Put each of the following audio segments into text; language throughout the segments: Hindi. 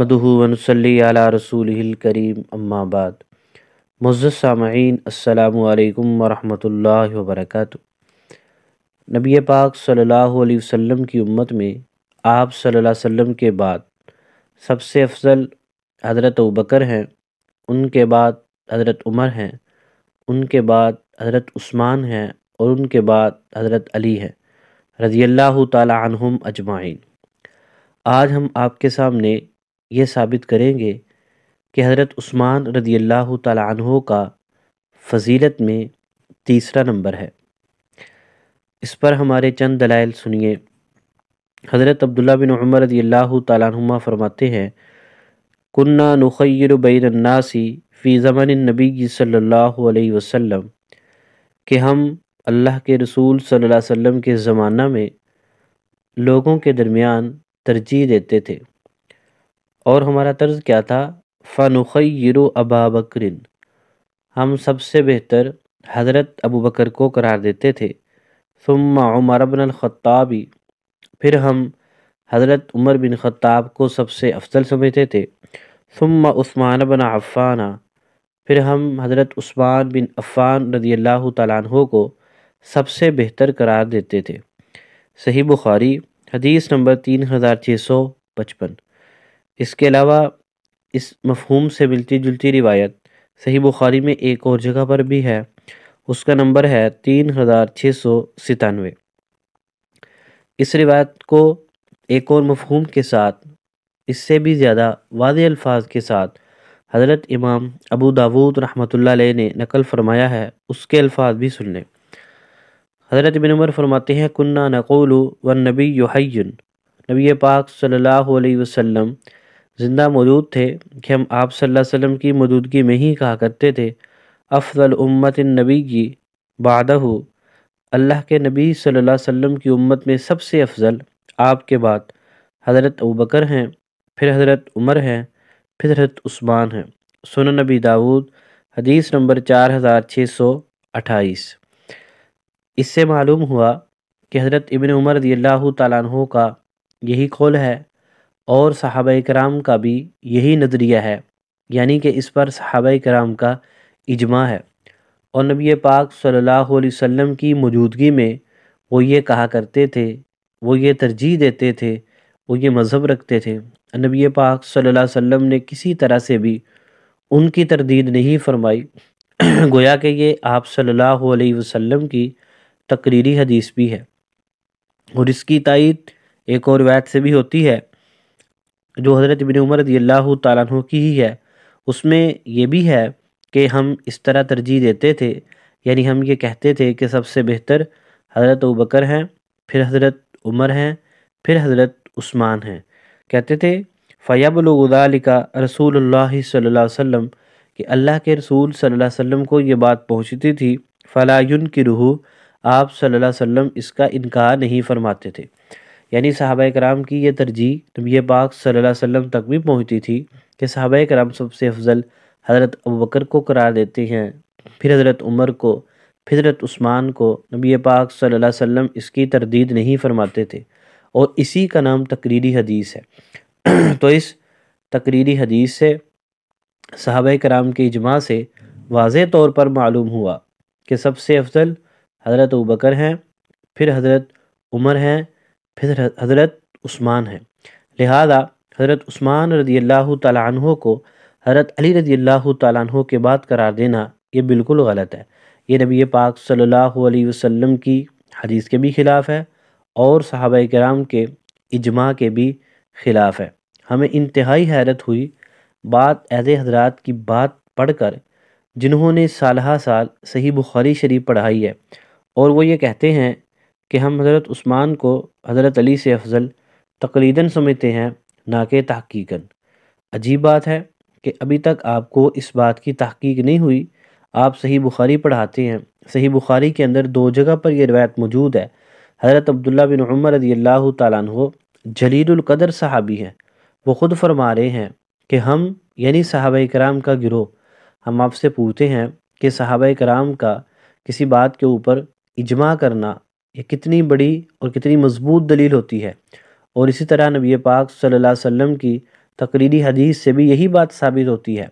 मदहनसली रसूल करीम अम्माबाद मुज़ अल्लाम वरहमल वर्क नबी पाक सल्लल्लाहु अलैहि वसल्लम की उम्मत में आप सल्लल्लाहु अलैहि वसल्लम के बाद सबसे अफजल हज़रत बकर हैं उनके बाद हज़रत उमर हैं उनके बाद हज़रत उस्मान हैं और उनके बाद हज़रत अली हैं रज़ी अल्लाह अजमाइन आज हम आपके सामने ये साबित करेंगे कि हज़रत उस्मान रदी अल्लाह तहों का फजीलत में तीसरा नंबर है इस पर हमारे चंद दलाइल सुनिए हज़रत अब्दुल्ला बिन उमर रदी अल्लाह तुमा फरमाते हैं कुन्ना नखैर बैनन्नासी फ़ी ज़मन नबी सल्ला वसम कि हम अल्लाह के रसूल सल्ला वम के ज़माना में लोगों के दरमियान तरजीह देते थे और हमारा तर्ज क्या था फ़नुखर अबा बकरिन हम सबसे बेहतर हज़रत अबू बकर को करार देते थे सुम्मा उमर बिन ख़त्ताबी फिर हम हज़रत उमर बिन ख़त्ताब को सबसे अफजल समझते थे सुम्मा उस्मान बिन अफ़ाना फिर हम हज़रत उस्मान बिन अफ़ान रदी अल्लाह तु को सबसे बेहतर करार देते थे सही बुखारी हदीस नंबर तीन हज़ार छः सौ पचपन इसके अलावा इस मफहूम से मिलती जुलती रिवायत सही बुखारी में एक और जगह पर भी है उसका नंबर है तीन हज़ार छः सौ सतानवे इस रिवायत को एक और मफहूम के साथ इससे भी ज़्यादा वाद अल्फाज के साथ हज़रत इमाम अबू दाऊद रहमतुल्लाह अलैह ने नकल फरमाया है उसके अल्फाज भी सुन लें हज़रत बिन उमर फरमाते हैं कुन्ना नकोलू व नबी युहैन नबी पाक सल्लल्लाहु अलैहि वसल्लम ज़िंदा मौजूद थे कि हम आप सल्लल्लाहु अलैहि वसल्लम की मौजूदगी में ही कहा करते थे अफजल उम्मत नबी की बादहू अल्लाह के नबी सल्लल्लाहु अलैहि वसल्लम की उम्मत में सबसे अफजल आपके बाद हज़रत अबू बकर हैं फिर हज़रत उमर हैं फिर हज़रत उस्मान हैं सुन नबी दाऊद हदीस नंबर चार हज़ार छः सौ अट्ठाईस इससे मालूम हुआ कि हज़रत इबन उमर रदी अल्लाह का यही कौल है और सहाब कराम का भी यही नज़रिया है यानी कि इस पर सहाब कराम का इजमा है और नबी पाक सल्लल्लाहु अलैहि वसल्लम की मौजूदगी में वो ये कहा करते थे वो ये तरजीह देते थे वो ये मज़हब रखते थे नबी पाक सल्लल्लाहु अलैहि वसल्लम ने किसी तरह से भी उनकी तरदीद नहीं फरमाई गोया कि ये आप सल्लल्लाहु अलैहि वसल्लम की तकरीरी हदीस भी है और इसकी तइद एक और वैद से भी होती है जो हज़रत बिन उमर रदी अल्लाह तु की ही है उसमें यह भी है कि हम इस तरह तरजीह देते थे यानी हम ये कहते थे कि सबसे बेहतर हज़रत बकर हैं फिर हज़रत उमर हैं फिर हज़रत उस्मान हैं कहते थे फ़ैब का रसूल सल्ला वसम कि अल्लाह के रसूल सल्ला वम को ये बात पहुँचती थी फ़लायुन की रूह आप सल्ला वसम इसका इनकार नहीं फरमाते थे यानी साहब कराम की यह तरजीह नबी पाक सल्ला अलैहि तक भी पहुँचती थी कि साहब कराम सबसे अफजल हज़रत अबकर को करार देते हैं फिर हज़रत उमर को फिर हज़रत उस्मान को नबी पाक सल्ला अलैहि इसकी तरदीद नहीं फरमाते थे और इसी का नाम तकरीरी हदीस है तो इस तकरीरी हदीस से साहब कराम के इजमा से वाज तौर पर मालूम हुआ कि सबसे अफजल हज़रत बकर हैं फिर हज़रत उमर हैं फिर हज़रत उस्मान है लिहाजा हज़रत उस्मान रदी अल्लाह तहों को हज़रत अली रदी अल्लाह तहों के बाद करार देना ये बिल्कुल गलत है ये नबी पाक सल्लल्लाहु अलैहि वसल्लम की हदीस के भी ख़िलाफ़ है और साहब कराम के इजमा के भी ख़िलाफ़ है हमें इंतहाई हैरत हुई बात एज हजरात की बात पढ़ कर जिन्होंने साल साल सही बुखारी शरीफ पढ़ाई है और वो ये कहते हैं कि हम हज़रत उस्मान को हज़रत अली से अफजल तकलीदन समझते हैं ना कि तहकीकन अजीब बात है कि अभी तक आपको इस बात की तहकीक नहीं हुई आप सही बुखारी पढ़ाते हैं सही बुखारी के अंदर दो जगह पर यह रवायत मौजूद है हज़रत अब्दुल्ला बिन उमर रजी अल्लाह तु जलीलकदर साहबी हैं वो ख़ुद फरमा रहे हैं कि हम यानी साहब कराम का गिरोह हम आपसे पूछते हैं कि साहब कराम का किसी बात के ऊपर इजमा करना ये कितनी बड़ी और कितनी मजबूत दलील होती है और इसी तरह नबी पाक सल्लल्लाहु अलैहि वसल्लम की तकरीरी हदीस से भी यही बात साबित होती है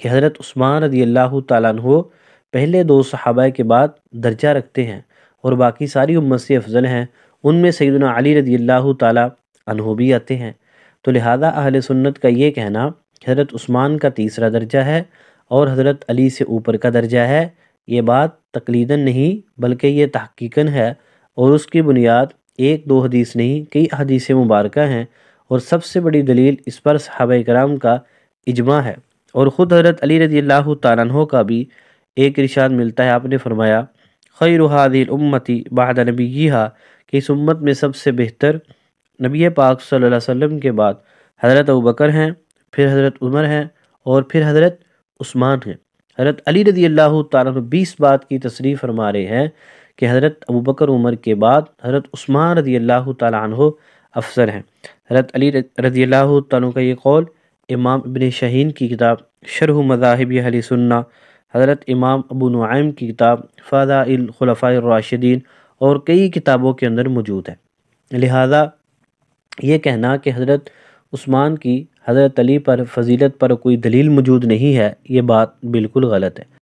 कि हज़रत उस्मान रदी अल्लाह तु पहले दो सहाबा के बाद दर्जा रखते हैं और बाकी सारी उम्मत से अफजल हैं उनमें सैदना अली रदी अल्लाह तु भी आते हैं तो लिहाजा अहल सुन्नत का ये कहना हज़रत उस्मान का तीसरा दर्जा है और हज़रत अली से ऊपर का दर्जा है ये बात तकलीदन नहीं बल्कि ये तहकीकन है और उसकी बुनियाद एक दो हदीस नहीं कई हदीस मुबारक हैं और सबसे बड़ी दलील इस पर सहाब कराम का इजमा है और ख़ुद हजरत अली रजी अल्लाह तारनों का भी एक रिशाद मिलता है आपने फरमाया खैरुहादिल उम्मती बाद नबी कि इस उम्मत में सबसे बेहतर नबी पाक सल्लल्लाहु अलैहि वसल्लम के बाद हज़रत अबू बकर हैं फिर हज़रत उमर हैं और फिर हज़रत उस्मान हैं हज़रत अली रदी अल्लाह तु बीस बात की तशरीफ़ फरमा रहे हैं कि हज़रत अबू बकर उमर के बाद हज़रत उस्मान रदी अल्लाह तु अफसर हैं हज़रत अली रदी अल्लाह तु का ये कौल इमाम इबन शहीन की किताब शरह मजाहब अली सुन्ना हज़रत इमाम अबू नुआम की किताब राशिदीन और कई किताबों के अंदर मौजूद है लिहाजा ये कहना कि हज़रत उस्मान की हज़रत अली पर फजीलत पर कोई दलील मौजूद नहीं है ये बात बिल्कुल गलत है